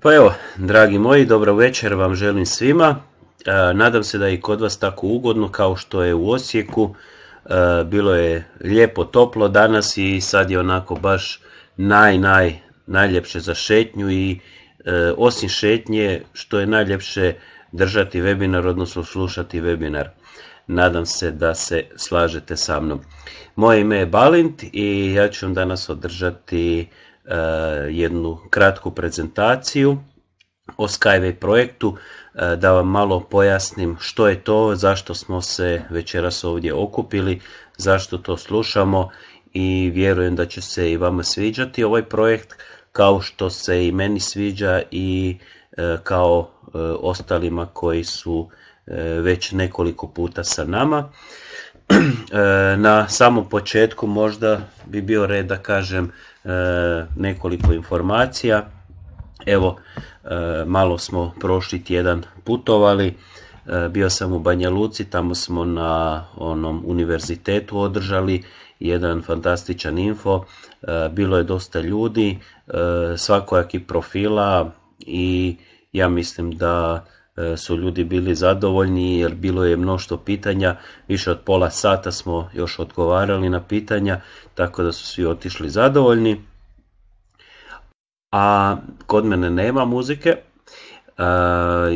Pa evo, dragi moji, dobro večer vam želim svima. E, nadam se da je i kod vas tako ugodno kao što je u Osijeku. E, bilo je lijepo toplo danas i sad je onako baš naj, naj, najljepše za šetnju i e, osim šetnje što je najljepše držati webinar, odnosno slušati webinar. Nadam se da se slažete sa mnom. Moje ime je Balint i ja ću vam danas održati Eh, jednu kratku prezentaciju o Skyway projektu, eh, da vam malo pojasnim što je to, zašto smo se večeras ovdje okupili, zašto to slušamo i vjerujem da će se i vama sviđati ovaj projekt kao što se i meni sviđa i eh, kao ostalima koji su već nekoliko puta sa nama. Na samom početku možda bi bio red da kažem E, nekoliko informacija. Evo, e, malo smo prošli tjedan putovali, e, bio sam u Banja Luci, tamo smo na onom univerzitetu održali jedan fantastičan info, bilo je dosta ljudi, svakojaki profila i ja mislim da E, su ljudi bili zadovoljni jer bilo je mnošto pitanja, više od pola sata smo još odgovarali na pitanja, tako da su svi otišli zadovoljni. A kod mene nema muzike. E,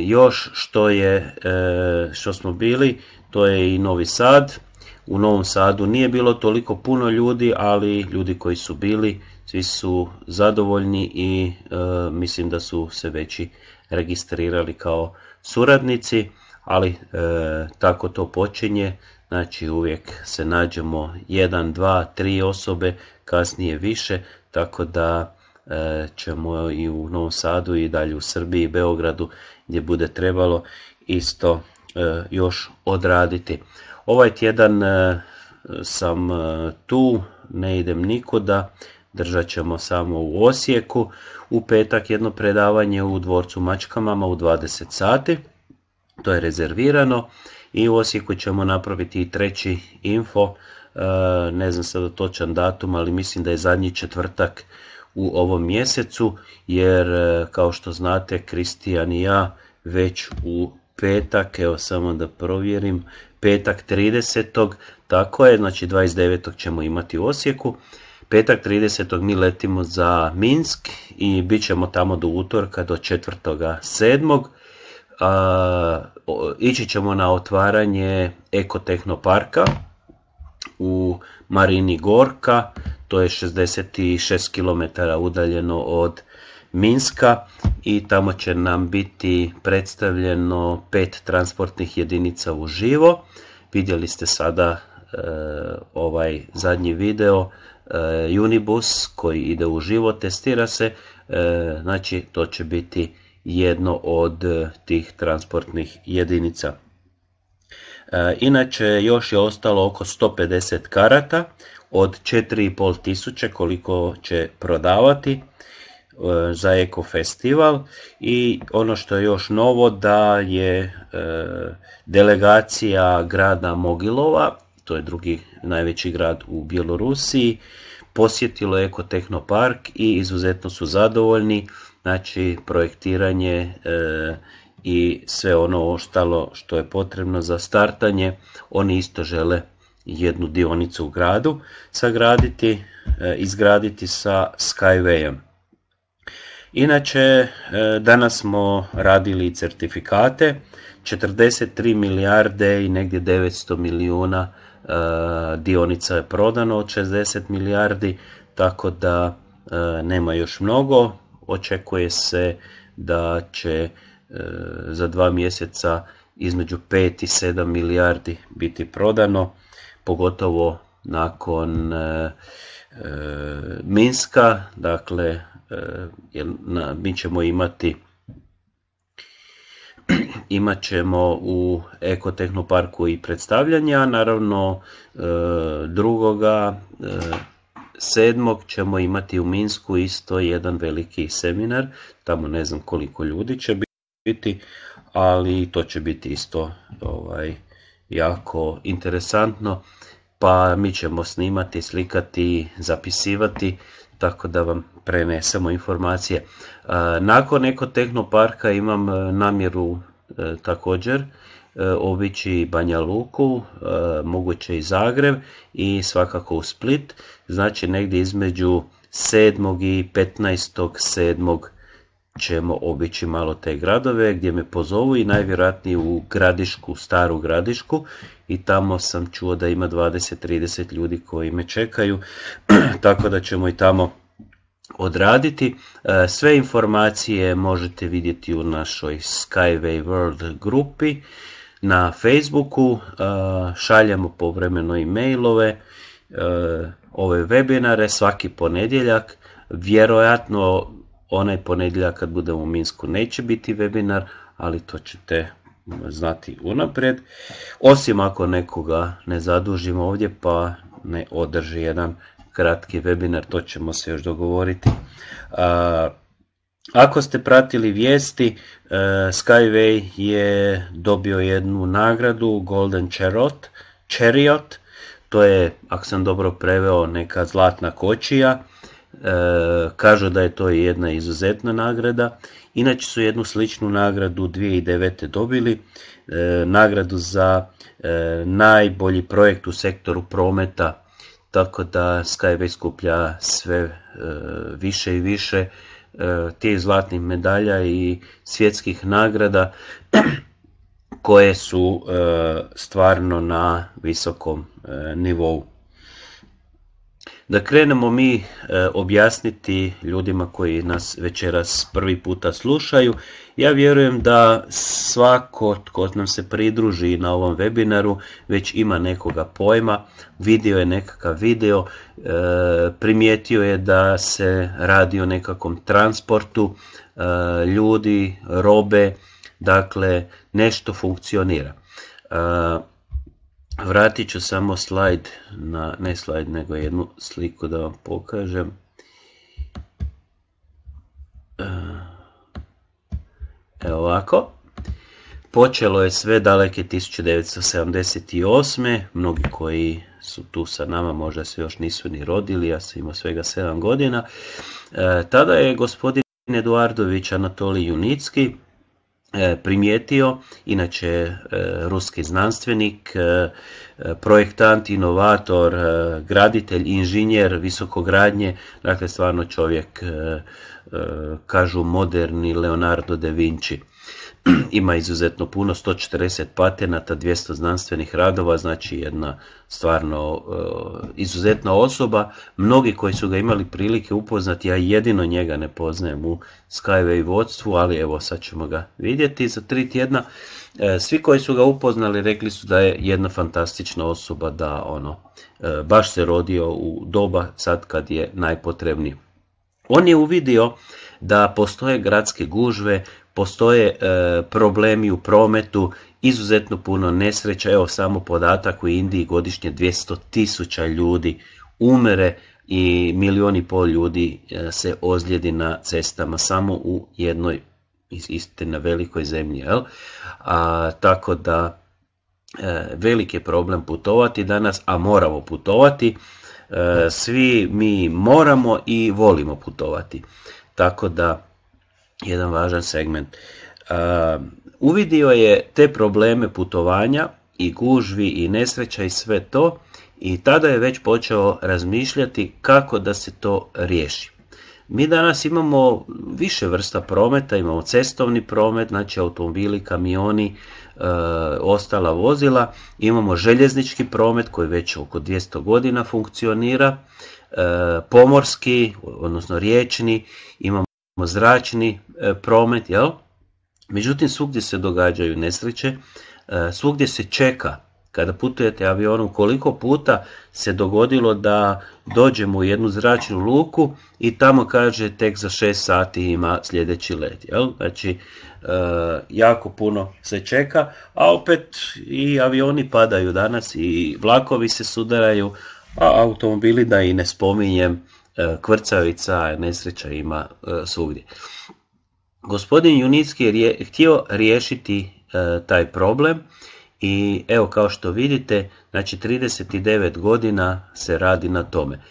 još što je e, što smo bili, to je i Novi Sad. U Novom Sadu nije bilo toliko puno ljudi, ali ljudi koji su bili, svi su zadovoljni i mislim da su se veći registrirali kao suradnici, ali e, tako to počinje, znači uvijek se nađemo jedan, dva, tri osobe, kasnije više, tako da e, ćemo i u Novom Sadu i dalje u Srbiji, i Beogradu gdje bude trebalo isto e, još odraditi. Ovaj tjedan sam tu, ne idem nikuda, držat ćemo samo u Osijeku. U petak jedno predavanje u dvorcu Mačkamama u 20 sati, to je rezervirano i u Osijeku ćemo napraviti i treći info, e, ne znam sada točan datum, ali mislim da je zadnji četvrtak u ovom mjesecu, jer e, kao što znate Kristijan i ja već u petak, evo samo da provjerim, petak 30. tako je, znači 29. ćemo imati u Osijeku petak 30. mi letimo za Minsk i bit ćemo tamo do utorka do 4.7. ići ćemo na otvaranje ekotehnoparka u Marini Gorka, to je 66 km udaljeno od Minska i tamo će nam biti predstavljeno pet transportnih jedinica u živo. Vidjeli ste sada e, ovaj zadnji video E, Unibus koji ide u život, testira se, e, znači to će biti jedno od e, tih transportnih jedinica. Inače još je ostalo oko 150 karata od 4500 koliko će prodavati za Eko Festival i ono što je još novo da je delegacija grada Mogilova, to je drugi najveći grad u Bjelorusiji, posjetilo Eko Park i izuzetno su zadovoljni, znači projektiranje e, i sve ono ostalo što je potrebno za startanje, oni isto žele jednu dionicu u gradu sagraditi, e, izgraditi sa Skywayem. Inače, e, danas smo radili certifikate, 43 milijarde i negdje 900 milijuna E, dionica je prodano od 60 milijardi, tako da e, nema još mnogo. Očekuje se da će e, za dva mjeseca između 5 i 7 milijardi biti prodano, pogotovo nakon Minska, dakle, mi ćemo imati imat ćemo u Ekotehnoparku i predstavljanja, naravno e, drugoga e, sedmog ćemo imati u Minsku isto jedan veliki seminar, tamo ne znam koliko ljudi će biti, ali to će biti isto ovaj, jako interesantno, pa mi ćemo snimati, slikati, zapisivati, tako da vam prenesemo informacije. E, nakon tehnoparka imam e, namjeru e, također obići Banja Luku, moguće i Zagreb i svakako u Split, znači negdje između 7. i 15. 7 ćemo obići malo te gradove gdje me pozovu i najvjerojatnije u Gradišku, Staru Gradišku i tamo sam čuo da ima 20-30 ljudi koji me čekaju, tako da ćemo i tamo odraditi. E, sve informacije možete vidjeti u našoj Skyway World grupi na Facebooku, e, šaljamo povremeno i mailove, e, ove webinare svaki ponedjeljak, vjerojatno Onaj ponedjeljak kad budemo u Minsku neće biti webinar, ali to ćete znati unaprijed. Osim ako nekoga ne zadužimo ovdje pa ne održi jedan kratki webinar, to ćemo se još dogovoriti. Ako ste pratili vijesti, e, Skyway je dobio jednu nagradu, Golden Chariot to je, ako sam dobro preveo, neka zlatna kočija E, kažu da je to jedna izuzetna nagrada. Inače su jednu sličnu nagradu 2009. dobili, e, nagradu za e, najbolji projekt u sektoru prometa, tako da Skyway skuplja sve više i više tih zlatnih medalja i svjetskih nagrada koje su stvarno na visokom nivou. Da krenemo mi e, objasniti ljudima koji nas večeras prvi puta slušaju. Ja vjerujem da svako tko nam se pridruži na ovom webinaru već ima nekoga pojma, vidio je nekakav video, e, primijetio je da se radi o nekakvom transportu e, ljudi, robe, dakle nešto funkcionira. Vratit ću samo slajd, na, ne slajd, nego jednu sliku da vam pokažem. E, evo ovako. Počelo je sve daleke 1978. Mnogi koji su tu sa nama, možda se još nisu ni rodili, ja sam imao svega 7 godina. E, tada je gospodin Eduardović Anatolij Junicki E, primijetio, inače e, ruski znanstvenik, e, projektant, inovator, graditelj, inženjer visokogradnje, dakle stvarno čovjek, kažu moderni Leonardo da Vinci. ima izuzetno puno, 140 patenata, 200 znanstvenih radova, znači jedna stvarno e, izuzetna osoba. Mnogi koji su ga imali prilike upoznati, ja jedino njega ne poznajem u Skyway vodstvu, ali evo sad ćemo ga vidjeti za tri tjedna. E, svi koji su ga upoznali rekli su da je jedna fantastična osoba, da ono, e, baš se rodio u doba sad kad je najpotrebniji. On je uvidio da postoje gradske gužve, postoje e, problemi u prometu, izuzetno puno nesreća, evo samo podatak u Indiji godišnje 200 tisuća ljudi umere i milioni i pol ljudi e, se ozlijedi na cestama samo u jednoj na velikoj zemlji. Jel? A, tako da e, veliki je problem putovati danas, a moramo putovati. E, svi mi moramo i volimo putovati. Tako da jedan važan segment. Uh, uvidio je te probleme putovanja i gužvi i nesreća i sve to i tada je već počeo razmišljati kako da se to riješi. Mi danas imamo više vrsta prometa, imamo cestovni promet, znači automobili, kamioni, uh, ostala vozila, imamo željeznički promet koji već oko 200 godina funkcionira, uh, pomorski, odnosno riječni, imamo zračni e, promet, jel? Međutim, svugdje se događaju nesreće, e, svugdje se čeka kada putujete avionom, koliko puta se dogodilo da dođemo u jednu zračnu luku i tamo kaže tek za 6 sati ima sljedeći let. Jel? Znači, e, jako puno se čeka, a opet i avioni padaju danas i vlakovi se sudaraju, a automobili da i ne spominjem, E, kvrcavica, nesreća ima e, svugdje. Gospodin Junitski je htio riješiti e, taj problem i evo kao što vidite, znači 39 godina se radi na tome.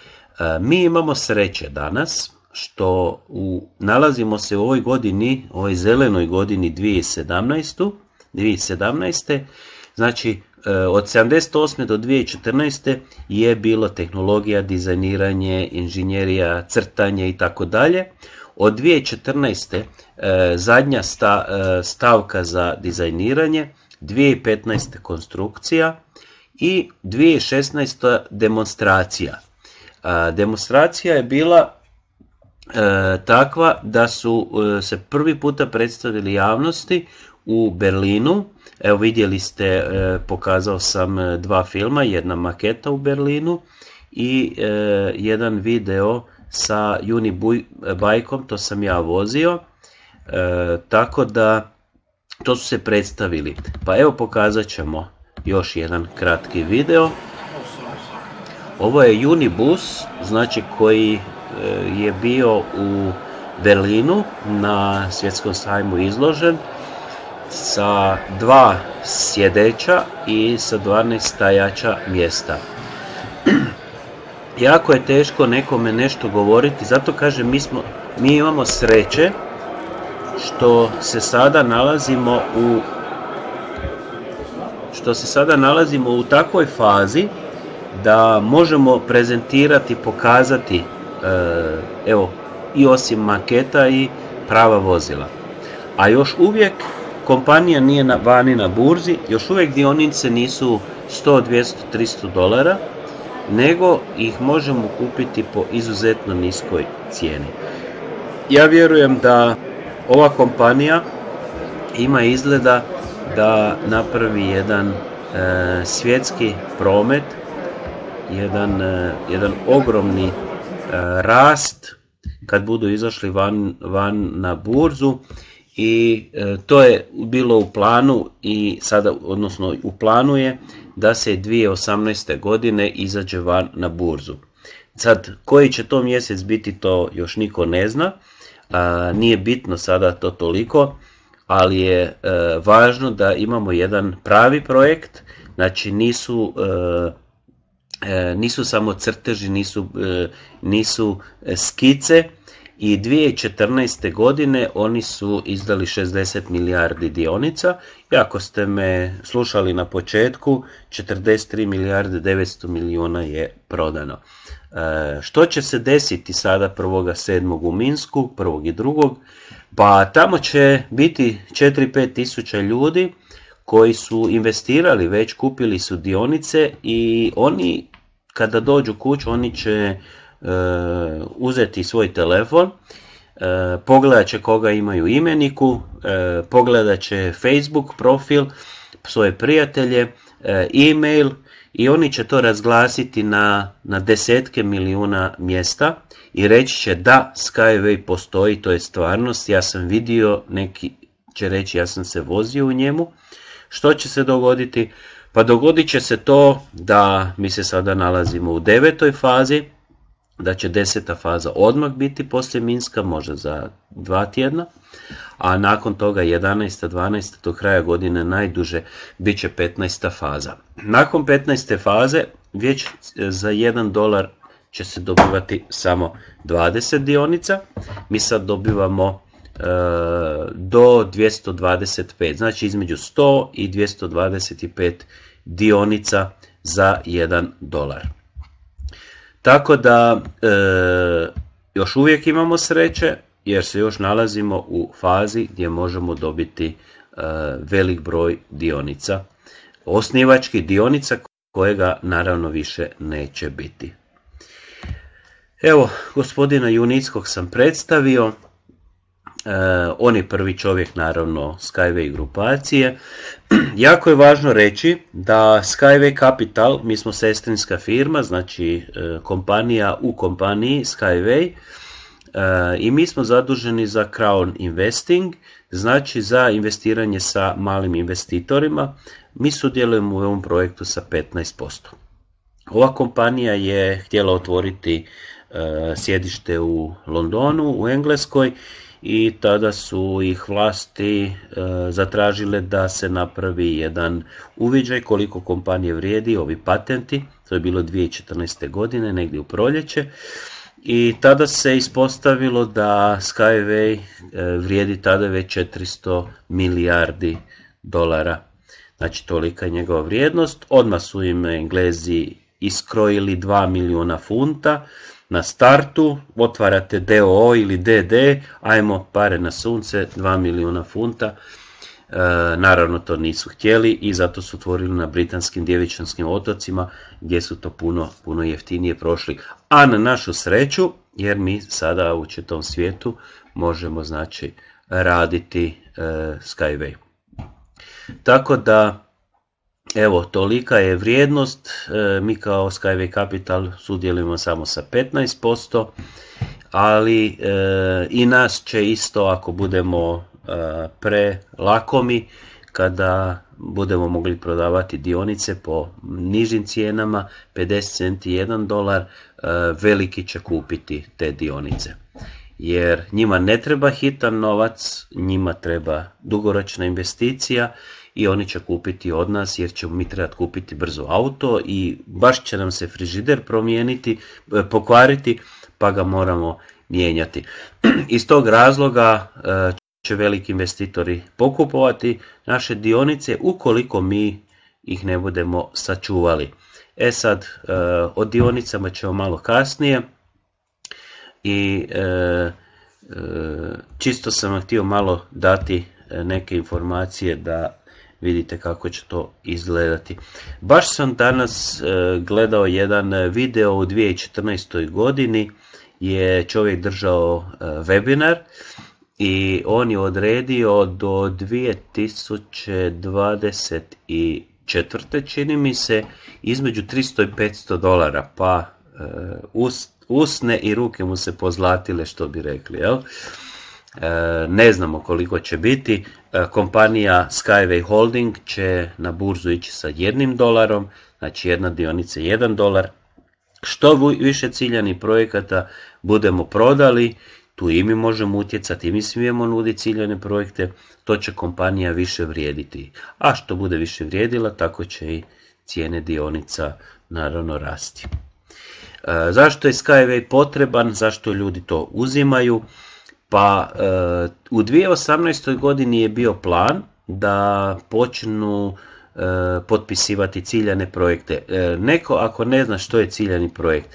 Mi imamo sreće danas što u, nalazimo se u ovoj godini, ovoj zelenoj godini 2017. 2017. Znači Eh, od 78. do 2014. je bilo tehnologija, dizajniranje, inženjerija, crtanje i tako dalje. Od 2014. Eh, zadnja eh, stavka za dizajniranje, 2015. konstrukcija i 2016. demonstracija. Demonstracija je bila takva da su se prvi puta predstavili javnosti u Berlinu. Evo vidjeli ste, e, pokazao sam e, dva filma, jedna maketa u Berlinu i e, jedan video sa Juni bajkom, to sam ja vozio. Tako da to su se predstavili. Pa evo pokazat ćemo još jedan kratki video. Ovo je Unibus, znači koji je bio u Berlinu na svjetskom sajmu izložen sa dva sjedeća i sa 12 stajača mjesta. jako je teško nekome nešto govoriti, zato kažem mi, smo, mi imamo sreće što se sada nalazimo u što se sada nalazimo u takvoj fazi da možemo prezentirati, pokazati e, evo i osim maketa i prava vozila. A još uvijek kompanija nije na, vani na burzi, još uvijek dionice nisu 100, 200, 300 dolara, nego ih možemo kupiti po izuzetno niskoj cijeni. Ja vjerujem da ova kompanija ima izgleda da napravi jedan e, svjetski promet, jedan, e, ogromni e, rast kad budu izašli van na burzu i e, to je bilo u planu i sada, odnosno u planu je da se 2018. godine izađe van na burzu. Sad, koji će to mjesec biti, to još niko ne zna, a, nije bitno sada to toliko, ali je e, važno da imamo jedan pravi projekt, znači nisu... E, nisu samo crteži, nisu, nisu skice, i 2014. godine oni su izdali 60 milijardi dionica i ako ste me slušali na početku 43 milijarde 900 milijuna je prodano. E, što će se desiti sada 1.7. u Minsku, 1. i 2. Pa tamo će biti 4-5 tisuća ljudi koji su investirali, već kupili su dionice i oni kada dođu kuću oni će Eh, uzeti svoj telefon, eh, pogledat će koga imaju imeniku, eh, pogledat će Facebook profil, svoje prijatelje, e-mail i oni će to razglasiti na, desetke milijuna mjesta i reći će da Skyway postoji, to je stvarnost, ja sam vidio, neki će reći ja sam se vozio u njemu. Što će se dogoditi? Pa dogodit će se to da mi se sada nalazimo u devetoj fazi, da će deseta faza odmah biti poslije Minska, možda za dva tjedna, a nakon toga 11. 12. do kraja godine najduže bit će 15. faza. Nakon 15. faze već e, za 1 dolar će se dobivati samo 20 dionica. Mi sad dobivamo e, do 225, znači između 100 i 225 dionica za 1 dolar. Tako da e, još uvijek imamo sreće jer se još nalazimo u fazi gdje možemo dobiti e, velik broj dionica, osnivački dionica kojega naravno više neće biti. Evo, gospodina Junickog sam predstavio. E, on je prvi čovjek naravno Skyway grupacije. jako je važno reći da Skyway Capital, mi smo sestrinska firma, znači e, kompanija u kompaniji Skyway e, i mi smo zaduženi za Crown Investing, znači za investiranje sa malim investitorima. Mi sudjelujemo u ovom projektu sa 15%. Ova kompanija je htjela otvoriti sjedište u Londonu, u Engleskoj i tada su ih vlasti e, zatražile da se napravi jedan uviđaj koliko kompanije vrijedi ovi patenti, to je bilo 2014. godine, negdje u proljeće. I tada se ispostavilo da Skyway e, vrijedi tada već 400 milijardi dolara. Znači tolika je njegova vrijednost. Odmah su im Englezi iskrojili 2 milijuna funta na startu, otvarate DOO ili DD, ajmo pare na sunce, 2 milijuna funta. E, naravno to nisu htjeli i zato su otvorili na britanskim djevičanskim otocima gdje su to puno, puno jeftinije prošli. A na našu sreću, jer mi sada u četom svijetu možemo znači raditi e, Skyway. Tako da Evo, tolika je vrijednost, e, mi kao Skyway Capital sudjelujemo samo sa 15%, ali e, i nas će isto ako budemo e, prelakomi, kada budemo mogli prodavati dionice po nižim cijenama, 50 centi 1 dolar, veliki će kupiti te dionice. Jer njima ne treba hitan novac, njima treba dugoročna investicija i oni će kupiti od nas jer ćemo mi trebati kupiti brzo auto i baš će nam se frižider promijeniti, e, pokvariti pa ga moramo mijenjati. Iz tog razloga e, će veliki investitori pokupovati naše dionice ukoliko mi ih ne budemo sačuvali. E sad, e, o dionicama ćemo malo kasnije i čisto sam vam htio malo dati neke informacije da vidite kako će to izgledati. Baš sam danas e, gledao jedan e, video u 2014. godini je čovjek držao e, webinar i on je odredio do 2024. čini mi se između 300 i 500 dolara pa usne i ruke mu se pozlatile što bi rekli jel? ne znamo koliko će biti E, kompanija Skyway Holding će na burzu ići sa jednim dolarom, znači jedna dionica jedan dolar. Što više ciljanih projekata budemo prodali, tu i mi možemo utjecati, i mi smijemo nuditi ciljane projekte, to će kompanija više vrijediti. A što bude više vrijedila, tako će i cijene dionica naravno rasti. E, zašto je Skyway potreban, zašto ljudi to uzimaju? Pa e, u 2018. godini je bio plan da počnu e, potpisivati ciljane projekte. E, neko ako ne zna što je ciljani projekt,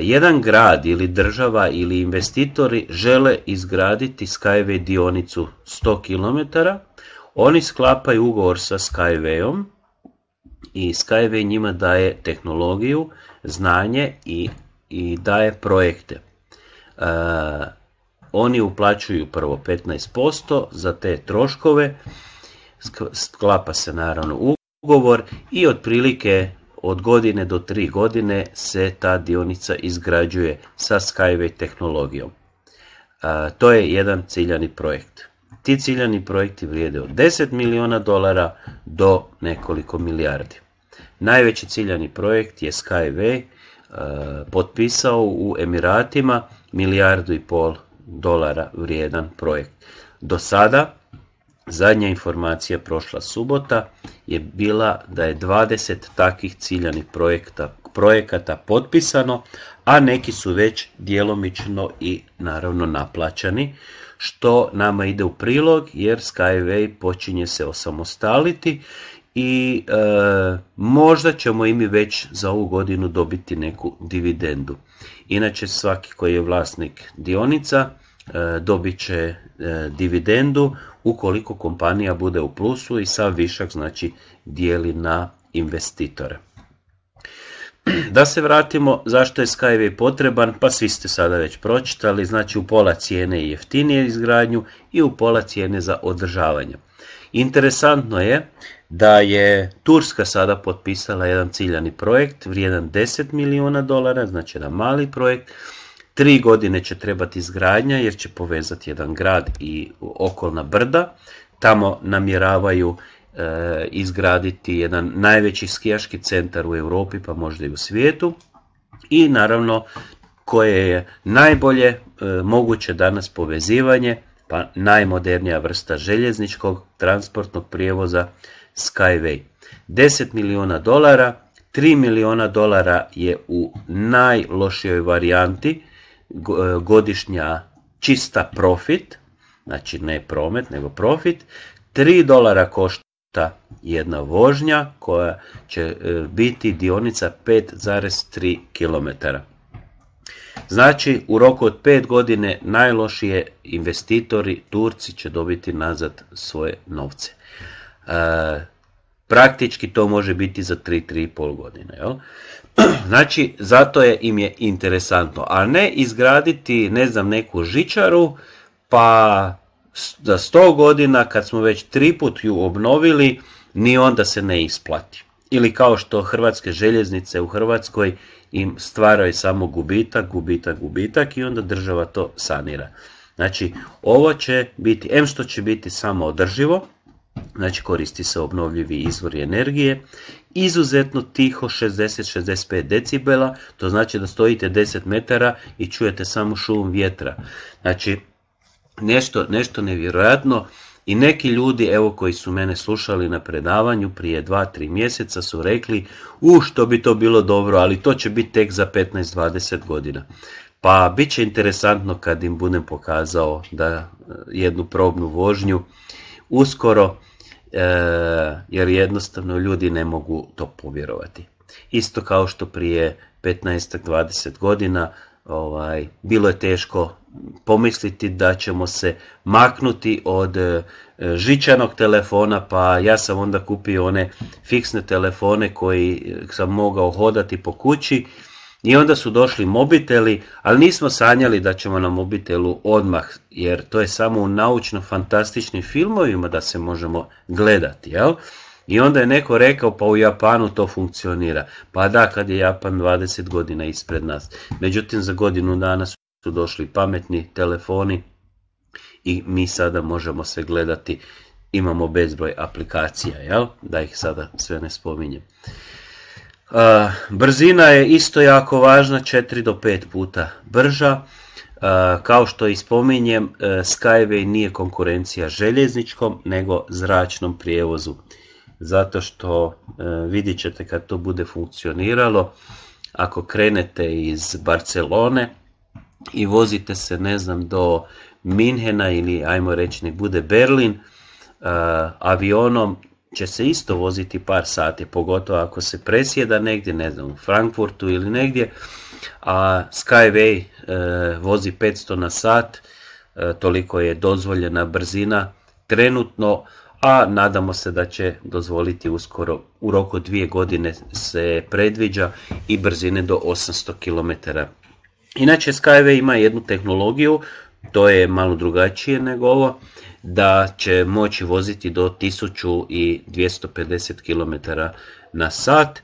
jedan grad ili država ili investitori žele izgraditi Skyway dionicu 100 km, oni sklapaju ugovor sa Skywayom i Skyway njima daje tehnologiju, znanje i, i daje projekte oni uplaćuju prvo 15% za te troškove, sklapa se naravno ugovor i otprilike od godine do tri godine se ta dionica izgrađuje sa Skyway tehnologijom. to je jedan ciljani projekt. Ti ciljani projekti vrijede od 10 milijuna dolara do nekoliko milijardi. Najveći ciljani projekt je Skyway, potpisao u Emiratima milijardu i pol dolara vrijedan projekt. Do sada, zadnja informacija prošla subota je bila da je 20 takih ciljanih projekta, projekata potpisano, a neki su već djelomično i naravno naplaćani, što nama ide u prilog jer Skyway počinje se osamostaliti i e, možda ćemo i mi već za ovu godinu dobiti neku dividendu. Inače svaki koji je vlasnik dionica E, dobit će e, dividendu ukoliko kompanija bude u plusu i sav višak znači dijeli na investitore. Da se vratimo zašto je Skyway potreban, pa svi ste sada već pročitali, znači u pola cijene i jeftinije izgradnju i u pola cijene za održavanje. Interesantno je da je Turska sada potpisala jedan ciljani projekt vrijedan 10 milijuna dolara, znači jedan mali projekt, Tri godine će trebati izgradnja jer će povezati jedan grad i okolna brda. Tamo namjeravaju e, izgraditi jedan najveći skijaški centar u Europi pa možda i u svijetu. I naravno koje je najbolje e, moguće danas povezivanje, pa najmodernija vrsta željezničkog transportnog prijevoza Skyway. 10 milijuna dolara, 3 milijuna dolara je u najlošijoj varijanti, E, godišnja čista profit, znači ne promet nego profit, 3 dolara košta jedna vožnja koja će e, biti dionica 5,3 km. Znači u roku od 5 godine najlošije investitori Turci će dobiti nazad svoje novce. E, praktički to može biti za 3-3,5 godine. Znači, zato je im je interesantno. A ne izgraditi, ne znam, neku žičaru, pa za 100 godina, kad smo već tri put ju obnovili, ni onda se ne isplati. Ili kao što hrvatske željeznice u Hrvatskoj im stvaraju samo gubitak, gubitak, gubitak i onda država to sanira. Znači, ovo će biti, em što će biti samo održivo, znači koristi se obnovljivi izvori energije izuzetno tiho 60-65 decibela, to znači da stojite 10 metara i čujete samo šum vjetra. Znači, nešto, nešto nevjerojatno i neki ljudi evo koji su mene slušali na predavanju prije 2-3 mjeseca su rekli u što bi to bilo dobro, ali to će biti tek za 15-20 godina. Pa bit će interesantno kad im budem pokazao da eh, jednu probnu vožnju uskoro E, jer jednostavno ljudi ne mogu to povjerovati. Isto kao što prije 15-20 godina ovaj, bilo je teško pomisliti da ćemo se maknuti od e, žičanog telefona, pa ja sam onda kupio one fiksne telefone koji sam mogao hodati po kući i onda su došli mobiteli, ali nismo sanjali da ćemo na mobitelu odmah, jer to je samo u naučno-fantastičnim filmovima da se možemo gledati, jel? I onda je neko rekao pa u Japanu to funkcionira. Pa da, kad je Japan 20 godina ispred nas. Međutim, za godinu dana su došli pametni telefoni i mi sada možemo se gledati. Imamo bezbroj aplikacija, jel? Da ih sada sve ne spominjem brzina je isto jako važna, 4 do 5 puta brža. kao što i e, Skyway nije konkurencija željezničkom, nego zračnom prijevozu. Zato što e, vidjet ćete kad to bude funkcioniralo, ako krenete iz Barcelone i vozite se, ne znam, do Minhena ili ajmo reći bude Berlin, e, avionom će se isto voziti par sati, pogotovo ako se presjeda negdje, ne znam, u Frankfurtu ili negdje, a Skyway e, vozi 500 na sat, e, toliko je dozvoljena brzina trenutno, a nadamo se da će dozvoliti uskoro, u roku dvije godine se predviđa i brzine do 800 km. Inače Skyway ima jednu tehnologiju, to je malo drugačije nego ovo, da će moći voziti do 1250 km na sat,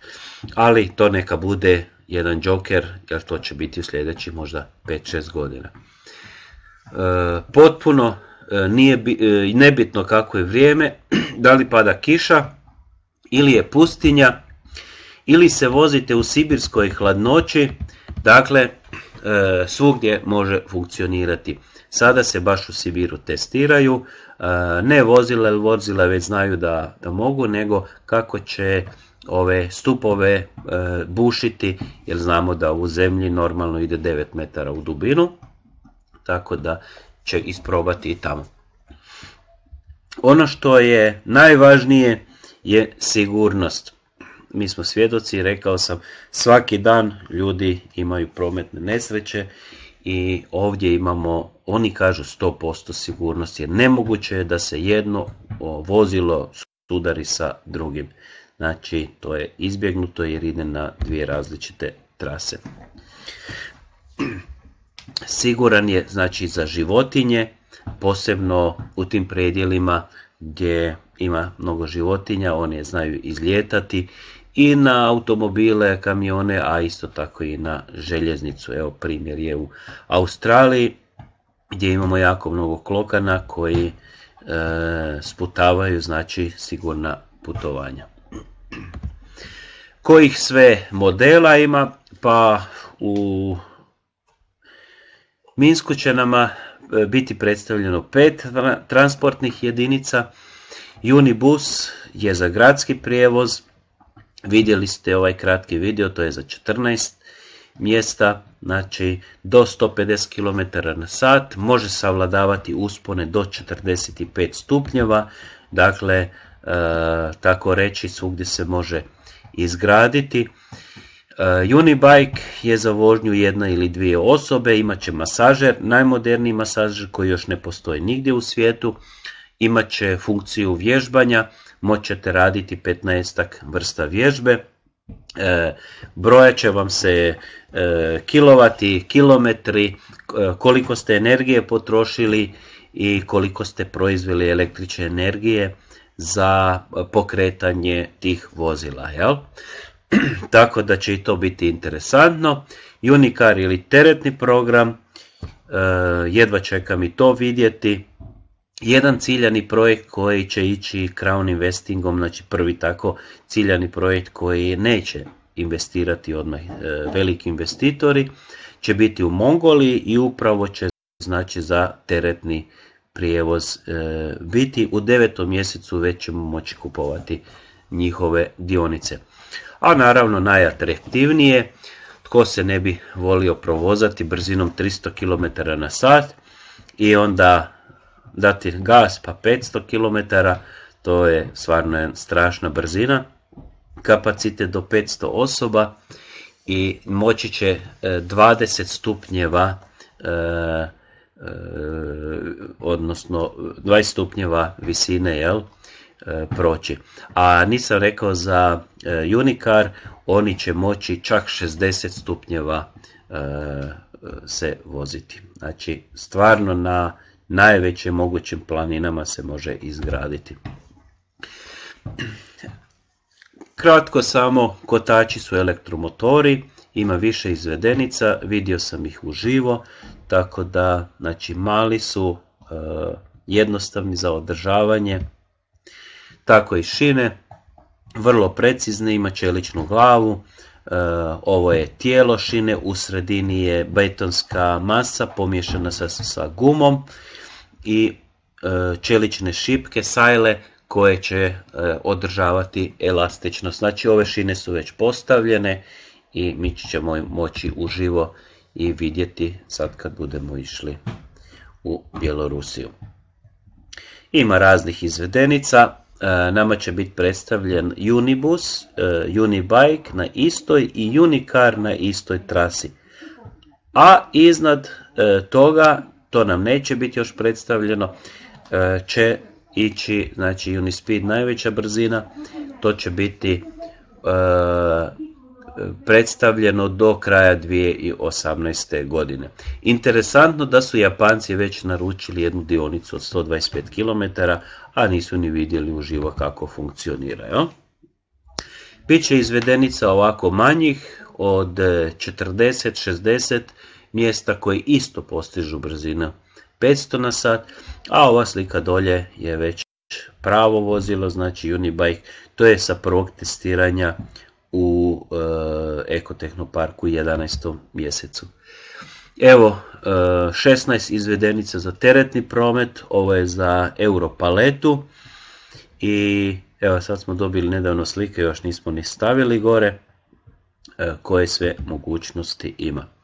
ali to neka bude jedan džoker, jer to će biti u sljedeći možda 5-6 godina. E, potpuno e, nije e, nebitno kako je vrijeme, da li pada kiša ili je pustinja, ili se vozite u sibirskoj hladnoći, dakle svugdje može funkcionirati. Sada se baš u Sibiru testiraju, e, ne vozila ili vozila već znaju da, da mogu, nego kako će ove stupove e, bušiti, jer znamo da u zemlji normalno ide 9 metara u dubinu, tako da će isprobati i tamo. Ono što je najvažnije je sigurnost. Mi smo svjedoci, rekao sam, svaki dan ljudi imaju prometne nesreće i ovdje imamo, oni kažu 100% sigurnost jer nemoguće je da se jedno vozilo sudari sa drugim. Znači to je izbjegnuto jer ide na dvije različite trase. Siguran je znači za životinje, posebno u tim predjelima gdje ima mnogo životinja, one znaju izljetati i na automobile, kamione, a isto tako i na željeznicu. Evo primjer je u Australiji gdje imamo jako mnogo klokana koji e, sputavaju znači sigurna putovanja. Kojih sve modela ima? Pa u Minsku će nama e, biti predstavljeno pet transportnih jedinica. Unibus je za gradski prijevoz, Vidjeli ste ovaj kratki video, to je za 14 mjesta, znači do 150 km na sat, može savladavati uspone do 45 stupnjeva, dakle e, tako reći svugdje se može izgraditi. E, Unibike je za vožnju jedna ili dvije osobe, imat će masažer, najmoderniji masažer koji još ne postoji nigdje u svijetu, imat će funkciju vježbanja, moći ćete raditi 15 vrsta vježbe, E, će vam se e, kilovati, kilometri, e, koliko ste energije potrošili i koliko ste proizveli električne energije za pokretanje tih vozila. Jel? Tako da će i to biti interesantno. Unicar ili teretni program, e, jedva čekam i to vidjeti jedan ciljani projekt koji će ići Crown Investingom, znači prvi tako ciljani projekt koji neće investirati odmah e, veliki investitori, će biti u Mongoliji i upravo će znači za teretni prijevoz e, biti. U devetom mjesecu već ćemo moći kupovati njihove dionice. A naravno najatraktivnije, tko se ne bi volio provozati brzinom 300 km na sat i onda dati gas pa 500 km, to je stvarno strašna brzina, kapacitet do 500 osoba i moći će 20 e, stupnjeva e, e, odnosno 20 stupnjeva visine jel, proći. A nisam rekao za Unicar, oni će moći čak 60 stupnjeva se voziti. Znači, stvarno na najvećim mogućim planinama se može izgraditi. Kratko samo, kotači su elektromotori, ima više izvedenica, vidio sam ih uživo, tako da znači, mali su, e, jednostavni za održavanje, tako i šine, vrlo precizne, ima čeličnu glavu, e, ovo je tijelo šine, u sredini je betonska masa pomiješana sa gumom, i e, čelične šipke sajle koje će e, održavati elastičnost. Znači ove šine su već postavljene i mi ćemo moći uživo i vidjeti sad kad budemo išli u Bjelorusiju. Ima raznih izvedenica, e, nama će biti predstavljen Unibus, Unibike na istoj i Unicar na istoj trasi. A iznad toga to nam neće biti još predstavljeno, e, će ići, znači Unispeed najveća brzina, to će biti e, predstavljeno do kraja 2018. godine. Interesantno da su Japanci već naručili jednu dionicu od 125 km, a nisu ni vidjeli uživo kako funkcionira. Jo? Biće izvedenica ovako manjih od 40, 60 mjesta koje isto postižu brzina 500 na sat, a ova slika dolje je već pravo vozilo, znači Unibike, to je sa prvog testiranja u e, Ekotehnoparku 11. mjesecu. Evo, 16 e, izvedenica za teretni promet, ovo je za Europaletu i evo sad smo dobili nedavno slike, još nismo ni stavili gore, e, koje sve mogućnosti ima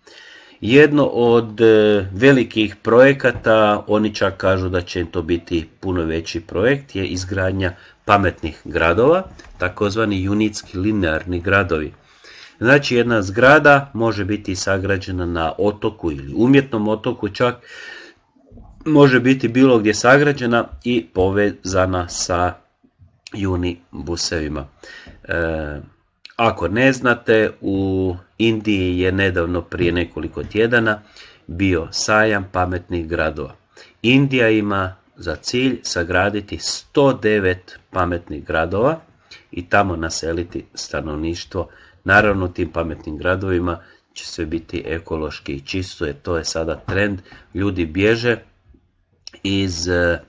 jedno od e, velikih projekata, oni čak kažu da će to biti puno veći projekt, je izgradnja pametnih gradova, takozvani unitski linearni gradovi. Znači jedna zgrada može biti sagrađena na otoku ili umjetnom otoku čak, može biti bilo gdje sagrađena i povezana sa juni busevima. E, ako ne znate, u Indiji je nedavno prije nekoliko tjedana bio sajam pametnih gradova. Indija ima za cilj sagraditi 109 pametnih gradova i tamo naseliti stanovništvo. Naravno tim pametnim gradovima će sve biti ekološki i čisto jer to je sada trend. Ljudi bježe iz eh,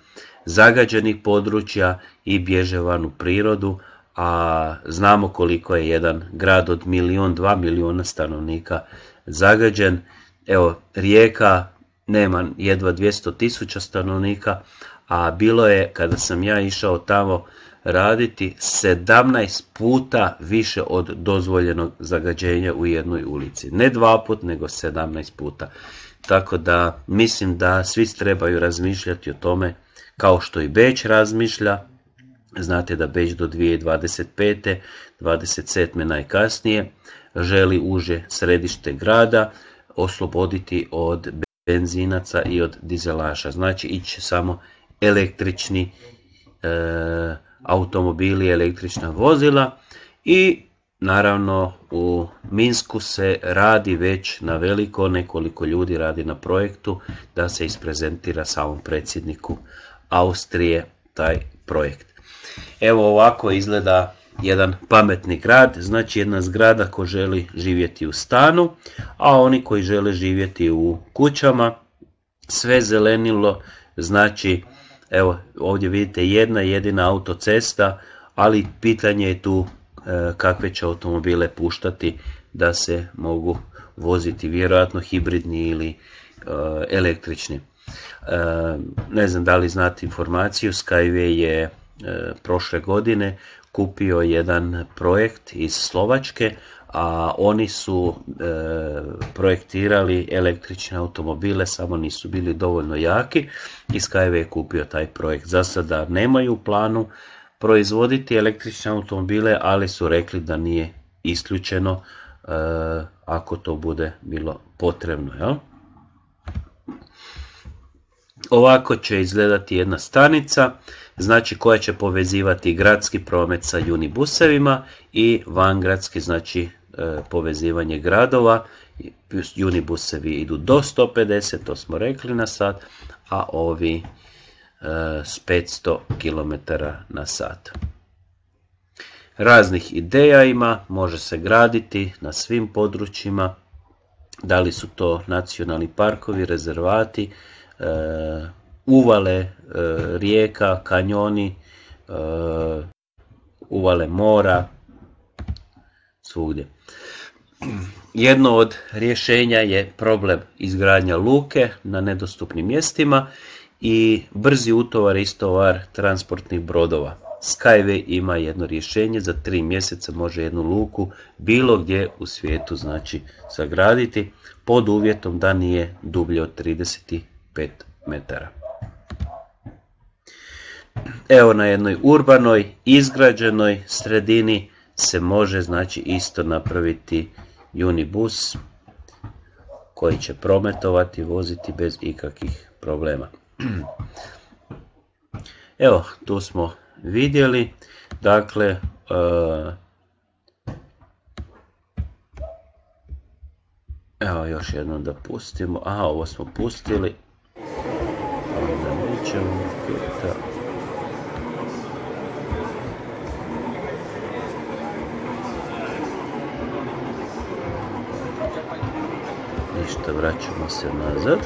zagađenih područja i bježe van u prirodu, a znamo koliko je jedan grad od milion, dva milijuna stanovnika zagađen. Evo, Rijeka nema jedva 200 tisuća stanovnika, a bilo je, kada sam ja išao tamo raditi, 17 puta više od dozvoljenog zagađenja u jednoj ulici. Ne dva put, nego 17 puta. Tako da mislim da svi trebaju razmišljati o tome kao što i Beć razmišlja, Znate da već do 2025. 27. najkasnije želi uže središte grada osloboditi od benzinaca i od dizelaša. Znači ići samo električni e, automobili, električna vozila i naravno u Minsku se radi već na veliko, nekoliko ljudi radi na projektu da se isprezentira samom predsjedniku Austrije taj projekt. Evo ovako izgleda jedan pametni grad, znači jedna zgrada ko želi živjeti u stanu, a oni koji žele živjeti u kućama, sve zelenilo, znači evo ovdje vidite jedna jedina autocesta, ali pitanje je tu e, kakve će automobile puštati da se mogu voziti, vjerojatno hibridni ili e, električni. E, ne znam da li znate informaciju, Skyway je E, prošle godine kupio jedan projekt iz Slovačke, a oni su e, projektirali električne automobile, samo nisu bili dovoljno jaki i Skyway je kupio taj projekt. Za sada nemaju planu proizvoditi električne automobile, ali su rekli da nije isključeno e, ako to bude bilo potrebno. Jel? Ovako će izgledati jedna stanica znači koja će povezivati gradski promet sa unibusevima i vangradski, znači e, povezivanje gradova. Unibusevi idu do 150, to smo rekli na sat, a ovi e, s 500 km na sat. Raznih ideja ima, može se graditi na svim područjima, da li su to nacionalni parkovi, rezervati, e, uvale e, rijeka, kanjoni, e, uvale mora, svugdje. Jedno od rješenja je problem izgradnja luke na nedostupnim mjestima i brzi utovar i istovar transportnih brodova. Skyway ima jedno rješenje, za tri mjeseca može jednu luku bilo gdje u svijetu znači sagraditi pod uvjetom da nije dublje od 35 metara evo na jednoj urbanoj, izgrađenoj sredini se može znači isto napraviti unibus koji će prometovati, voziti bez ikakvih problema. Evo, tu smo vidjeli, dakle, e, evo još jednom da pustimo, a ovo smo pustili, da nećemo, ništa, vraćamo se nazad.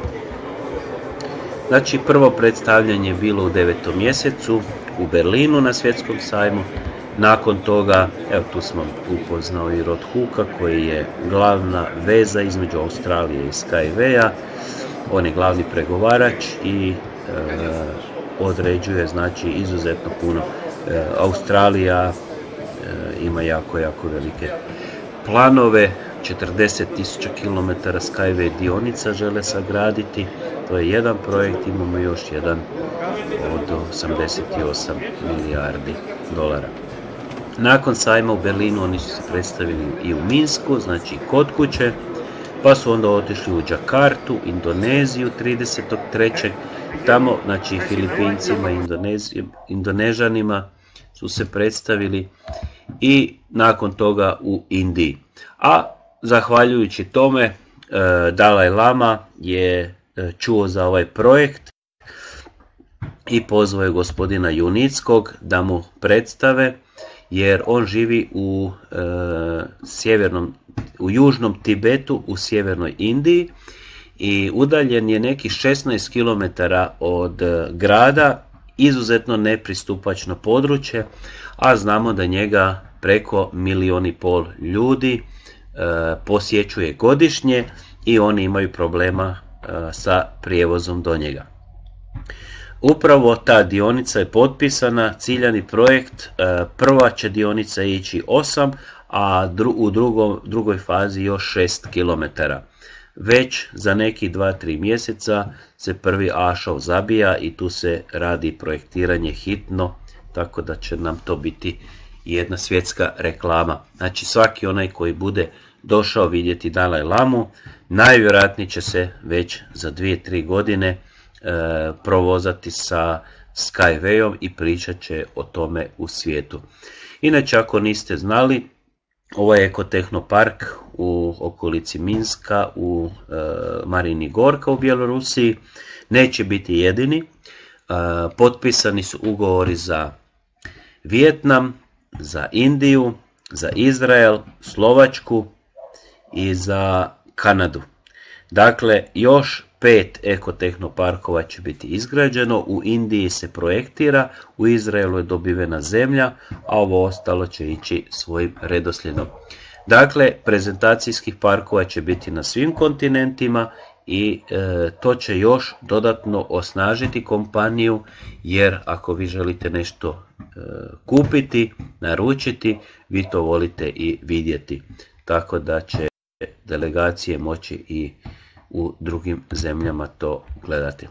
Znači, prvo predstavljanje je bilo u 9. mjesecu u Berlinu na svjetskom sajmu. Nakon toga, evo tu smo upoznao i Rod Hooka koji je glavna veza između Australije i SkyWay-a. On je glavni pregovarač i e, određuje znači izuzetno puno. E, Australija e, ima jako, jako velike planove 40.000 km Skyway dionica žele sagraditi, to je jedan projekt, imamo još jedan od 88 milijardi dolara. Nakon sajma u Berlinu oni su se predstavili i u Minsku, znači kod kuće, pa su onda otišli u Džakartu, Indoneziju 33. Tamo, znači Filipincima, Indonežanima su se predstavili i nakon toga u Indiji. A zahvaljujući tome e, Dalai Lama je e, čuo za ovaj projekt i pozvao je gospodina Junickog da mu predstave jer on živi u e, sjevernom u južnom Tibetu u sjevernoj Indiji i udaljen je nekih 16 km od grada, izuzetno nepristupačno područje, a znamo da njega preko milioni pol ljudi E, posjećuje godišnje i oni imaju problema e, sa prijevozom do njega. Upravo ta dionica je potpisana, ciljani projekt, e, prva će dionica ići 8, a u drugoj fazi još 6 km. Već za neki 2-3 mjeseca se prvi ašov zabija i tu se radi projektiranje hitno, tako da će nam to biti jedna svjetska reklama. Znači svaki onaj koji bude došao vidjeti Dalaj Lamu, najvjerojatnije će se već za 2-3 godine e, provozati sa Skywayom i pričat će o tome u svijetu. Inače, ako niste znali, ovaj je ekotehnopark u okolici Minska, u e, Marini Gorka u Bjelorusiji. Neće biti jedini. E, potpisani su ugovori za Vjetnam, za Indiju, za Izrael, Slovačku, i za Kanadu. Dakle, još pet ekotehnoparkova će biti izgrađeno, u Indiji se projektira, u Izraelu je dobivena zemlja, a ovo ostalo će ići svojim redoslijedom. Dakle, prezentacijskih parkova će biti na svim kontinentima i e, to će još dodatno osnažiti kompaniju jer ako vi želite nešto e, kupiti, naručiti, vi to volite i vidjeti. Tako da će delegacije moći i u drugim zemljama to gledati.